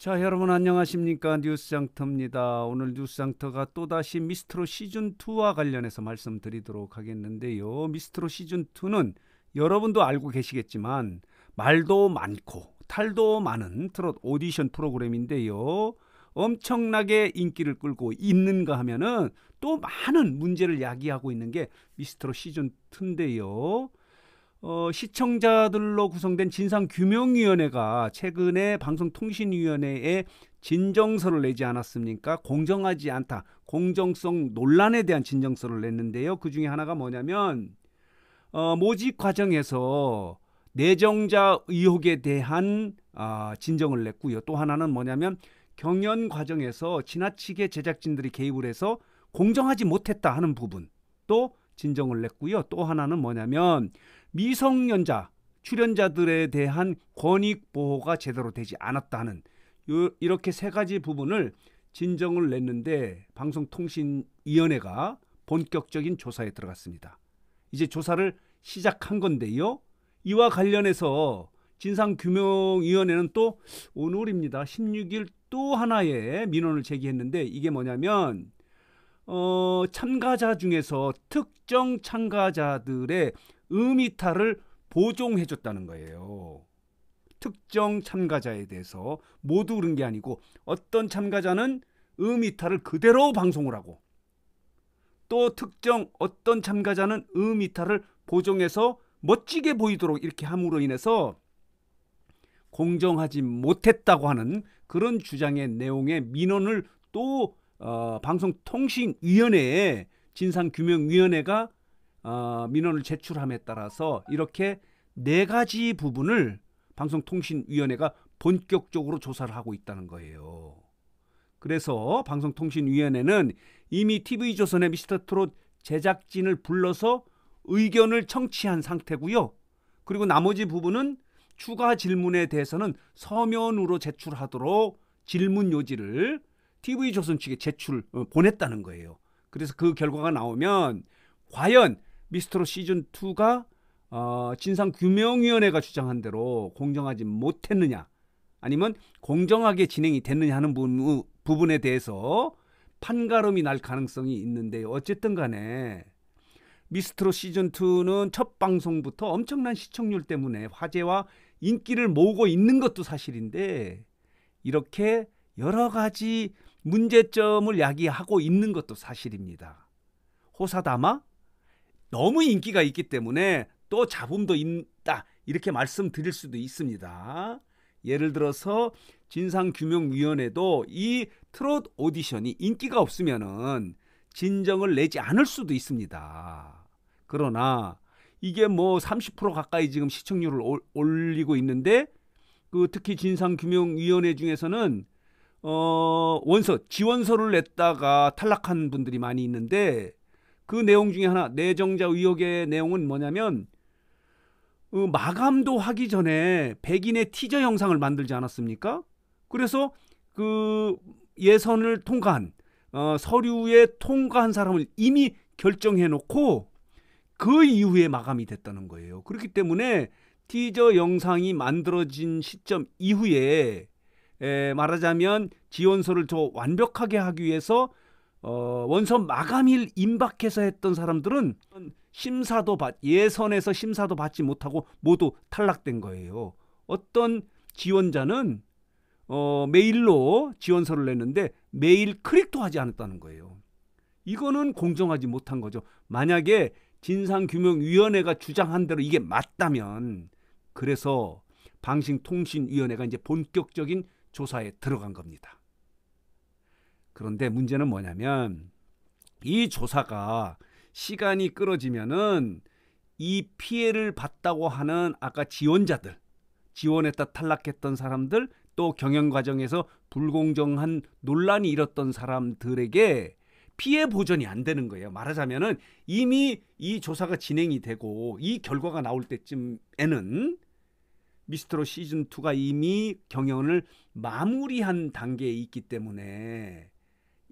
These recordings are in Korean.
자, 여러분 안녕하십니까? 뉴스장터입니다. 오늘 뉴스장터가 또다시 미스트로 시즌 2와 관련해서 말씀드리도록 하겠는데요. 미스트로 시즌 2는 여러분도 알고 계시겠지만 말도 많고 탈도 많은 트롯 오디션 프로그램인데요. 엄청나게 인기를 끌고 있는가 하면은 또 많은 문제를 야기하고 있는 게 미스트로 시즌 2인데요. 어, 시청자들로 구성된 진상규명위원회가 최근에 방송통신위원회에 진정서를 내지 않았습니까? 공정하지 않다. 공정성 논란에 대한 진정서를 냈는데요. 그 중에 하나가 뭐냐면, 어, 모집 과정에서 내정자 의혹에 대한 아, 진정을 냈고요. 또 하나는 뭐냐면, 경연 과정에서 지나치게 제작진들이 개입을 해서 공정하지 못했다 하는 부분 또 진정을 냈고요. 또 하나는 뭐냐면, 미성년자 출연자들에 대한 권익 보호가 제대로 되지 않았다는 요, 이렇게 세 가지 부분을 진정을 냈는데 방송통신위원회가 본격적인 조사에 들어갔습니다. 이제 조사를 시작한 건데요. 이와 관련해서 진상규명위원회는 또 오늘입니다. 16일 또 하나의 민원을 제기했는데 이게 뭐냐면 어, 참가자 중에서 특정 참가자들의 음이탈을 보종해줬다는 거예요. 특정 참가자에 대해서 모두 그런 게 아니고 어떤 참가자는 음이탈을 그대로 방송을 하고 또 특정 어떤 참가자는 음이탈을 보정해서 멋지게 보이도록 이렇게 함으로 인해서 공정하지 못했다고 하는 그런 주장의 내용의 민원을 또 어, 방송통신위원회에 진상규명위원회가 어, 민원을 제출함에 따라서 이렇게 네 가지 부분을 방송통신위원회가 본격적으로 조사를 하고 있다는 거예요. 그래서 방송통신위원회는 이미 TV조선의 미스터트롯 제작진을 불러서 의견을 청취한 상태고요. 그리고 나머지 부분은 추가 질문에 대해서는 서면으로 제출하도록 질문 요지를 TV조선 측에 제출 어, 보냈다는 거예요. 그래서 그 결과가 나오면 과연 미스트롯 시즌 2가 어, 진상규명위원회가 주장한 대로 공정하지 못했느냐 아니면 공정하게 진행이 됐느냐 하는 부, 부분에 대해서 판가름이 날 가능성이 있는데 어쨌든 간에 미스트롯 시즌 2는 첫 방송부터 엄청난 시청률 때문에 화제와 인기를 모으고 있는 것도 사실인데 이렇게 여러 가지 문제점을 야기하고 있는 것도 사실입니다. 호사다마 너무 인기가 있기 때문에 또 잡음도 있다 이렇게 말씀드릴 수도 있습니다. 예를 들어서 진상규명위원회도 이 트롯 오디션이 인기가 없으면은 진정을 내지 않을 수도 있습니다. 그러나 이게 뭐 30% 가까이 지금 시청률을 올리고 있는데 그 특히 진상규명위원회 중에서는 어 원서 지원서를 냈다가 탈락한 분들이 많이 있는데 그 내용 중에 하나 내정자 의혹의 내용은 뭐냐면 어, 마감도 하기 전에 백인의 티저 영상을 만들지 않았습니까? 그래서 그 예선을 통과한 어, 서류에 통과한 사람을 이미 결정해 놓고 그 이후에 마감이 됐다는 거예요. 그렇기 때문에 티저 영상이 만들어진 시점 이후에 에, 말하자면 지원서를 더 완벽하게 하기 위해서 어, 원선 마감일 임박해서 했던 사람들은 심사도 받 예선에서 심사도 받지 못하고 모두 탈락된 거예요. 어떤 지원자는 어, 메일로 지원서를 냈는데 메일 클릭도 하지 않았다는 거예요. 이거는 공정하지 못한 거죠. 만약에 진상규명위원회가 주장한 대로 이게 맞다면 그래서 방송통신위원회가 이제 본격적인 조사에 들어간 겁니다. 그런데 문제는 뭐냐면 이 조사가 시간이 끌어지면은 이 피해를 봤다고 하는 아까 지원자들, 지원했다 탈락했던 사람들, 또 경영 과정에서 불공정한 논란이 일었던 사람들에게 피해 보전이 안 되는 거예요. 말하자면은 이미 이 조사가 진행이 되고 이 결과가 나올 때쯤에는 미스터로 시즌 2가 이미 경영을 마무리한 단계에 있기 때문에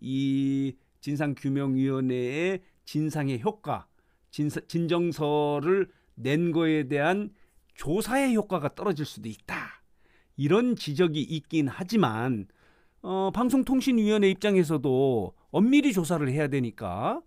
이 진상규명위원회의 진상의 효과, 진사, 진정서를 낸 거에 대한 조사의 효과가 떨어질 수도 있다. 이런 지적이 있긴 하지만 어, 방송통신위원회 입장에서도 엄밀히 조사를 해야 되니까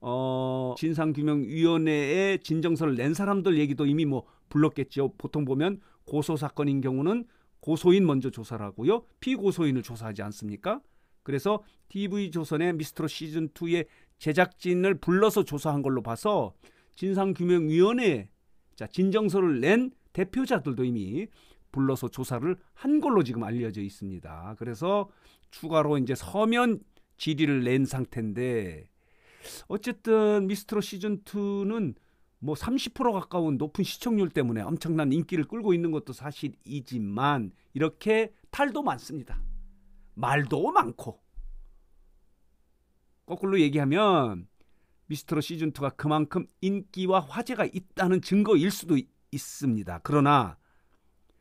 어, 진상규명위원회의 진정서를 낸 사람들 얘기도 이미 뭐불렀겠죠 보통 보면 고소 사건인 경우는 고소인 먼저 조사를 하고요. 피고소인을 조사하지 않습니까? 그래서 TV조선의 미스트롯 시즌2의 제작진을 불러서 조사한 걸로 봐서 진상규명위원회 자 진정서를 낸 대표자들도 이미 불러서 조사를 한 걸로 지금 알려져 있습니다. 그래서 추가로 이제 서면 질의를 낸 상태인데 어쨌든 미스트롯 시즌 2는 뭐 30% 가까운 높은 시청률 때문에 엄청난 인기를 끌고 있는 것도 사실이지만 이렇게 탈도 많습니다. 말도 많고 거꾸로 얘기하면 미스터로 시즌 2가 그만큼 인기와 화제가 있다는 증거일 수도 있습니다. 그러나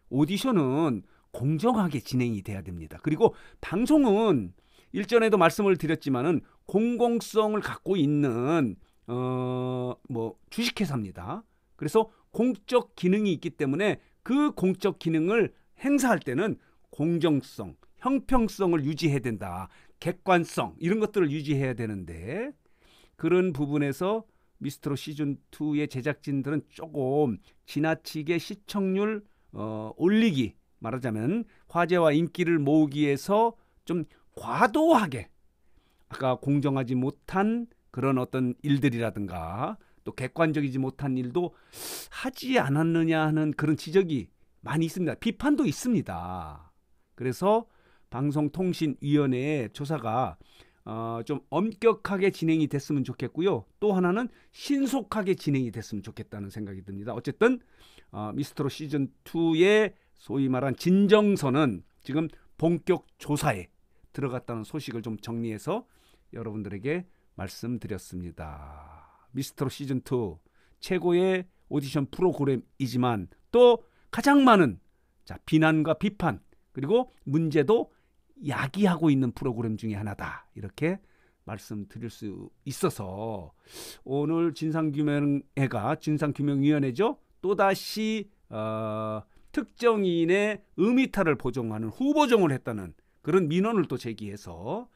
오디션은 공정하게 진행이 돼야 됩니다. 그리고 방송은 일전에도 말씀을 드렸지만은 공공성을 갖고 있는 어뭐 주식회사입니다. 그래서 공적 기능이 있기 때문에 그 공적 기능을 행사할 때는 공정성, 형평성을 유지해야 된다. 객관성 이런 것들을 유지해야 되는데 그런 부분에서 미스터로 시즌 2의 제작진들은 조금 지나치게 시청률 어, 올리기 말하자면 화제와 인기를 모으기 위해서 좀 과도하게 아까 공정하지 못한 그런 어떤 일들이라든가 또 객관적이지 못한 일도 하지 않았느냐 하는 그런 지적이 많이 있습니다. 비판도 있습니다. 그래서 방송통신위원회의 조사가 어, 좀 엄격하게 진행이 됐으면 좋겠고요. 또 하나는 신속하게 진행이 됐으면 좋겠다는 생각이 듭니다. 어쨌든 어, 미스터로 시즌 2의 소위 말한 진정서는 지금 본격 조사에 들어갔다는 소식을 좀 정리해서 여러분들에게 말씀드렸습니다. 미스터로 시즌 2 최고의 오디션 프로그램이지만 또 가장 많은 자, 비난과 비판 그리고 문제도 야기하고 있는 프로그램 중에 하나다. 이렇게 말씀드릴 수 있어서 오늘 진상규명회가 진상규명위원회죠. 또다시 어, 특정인의 음미타를 보정하는 후보정을 했다는 그런 민원을 또 제기해서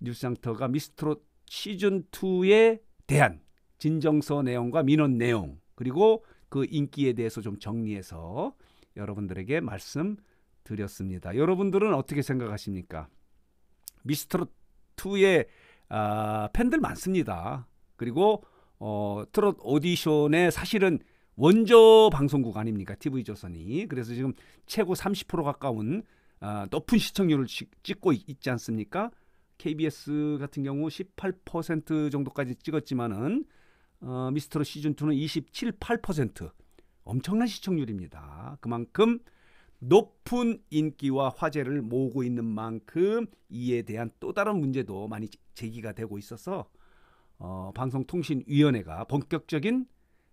뉴스장터가 미스트롯 시즌2에 대한 진정서 내용과 민원 내용 그리고 그 인기에 대해서 좀 정리해서 여러분들에게 말씀 드렸습니다. 여러분들은 어떻게 생각하십니까? 미스트롯2의 아, 팬들 많습니다. 그리고 어, 트롯 오디션에 사실은 원조 방송국 아닙니까? TV조선이. 그래서 지금 최고 30% 가까운 아, 높은 시청률을 찍고 있지 않습니까? KBS 같은 경우 18% 정도까지 찍었지만은 어, 미스트롯 시즌 2는 27, 8% 엄청난 시청률입니다. 그만큼 높은 인기와 화제를 모으고 있는 만큼 이에 대한 또 다른 문제도 많이 제기가 되고 있어서 어, 방송통신위원회가 본격적인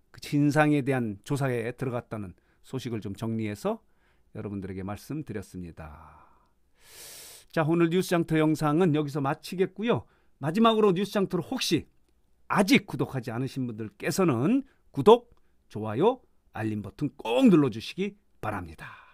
그 진상에 대한 조사에 들어갔다는 소식을 좀 정리해서 여러분들에게 말씀드렸습니다. 자 오늘 뉴스장터 영상은 여기서 마치겠고요. 마지막으로 뉴스장터를 혹시 아직 구독하지 않으신 분들께서는 구독, 좋아요, 알림 버튼 꼭 눌러주시기 바랍니다.